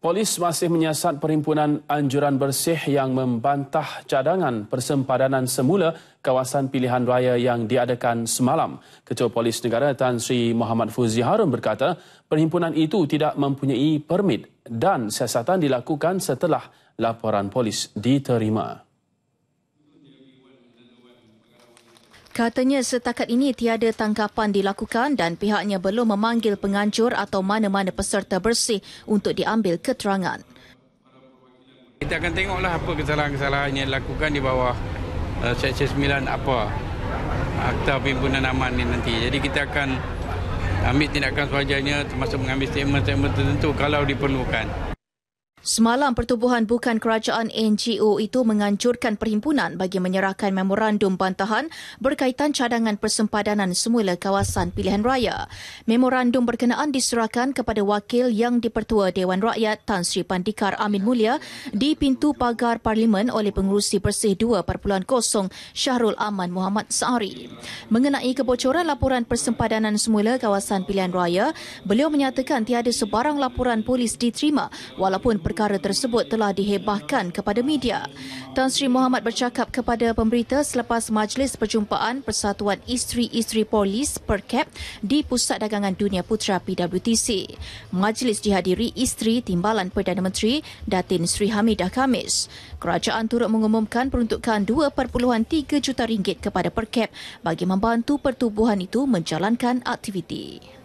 Polis masih menyiasat perhimpunan anjuran bersih yang membantah cadangan persempadanan semula kawasan pilihan raya yang diadakan semalam. Ketua Polis Negara Tan Sri Muhammad Fuzi Harun berkata, perhimpunan itu tidak mempunyai permit dan siasatan dilakukan setelah laporan polis diterima. Katanya setakat ini tiada tangkapan dilakukan dan pihaknya belum memanggil penganjur atau mana-mana peserta bersih untuk diambil keterangan. Kita akan tengoklah apa kesalahan-kesalahan yang dilakukan di bawah uh, eh, Seksyen apa Akta Pimpinan Aman ini nanti. Jadi kita akan ambil tindakan sewajarnya termasuk mengambil statement-statement tertentu kalau diperlukan. Semalam pertubuhan bukan kerajaan NGO itu menganjurkan perhimpunan bagi menyerahkan memorandum bantahan berkaitan cadangan persempadanan semula kawasan pilihan raya. Memorandum berkenaan diserahkan kepada wakil yang dipertua Dewan Rakyat Tan Sri Pandikar Amin Mulia di pintu pagar Parlimen oleh Pengurusi Bersih 2.0 Syahrul Aman Muhammad Sa'ari. Mengenai kebocoran laporan persempadanan semula kawasan pilihan raya, beliau menyatakan tiada sebarang laporan polis diterima walaupun perkara tersebut telah dihebahkan kepada media. Tan Sri Muhammad bercakap kepada pemberita selepas majlis perjumpaan Persatuan Isteri-Isteri Polis Perkap di Pusat Dagangan Dunia Putra PWTC. Majlis dihadiri isteri Timbalan Perdana Menteri Datin Sri Hamidah Kamis. Kerajaan turut mengumumkan peruntukan 2.3 juta ringgit kepada Perkap bagi membantu pertubuhan itu menjalankan aktiviti.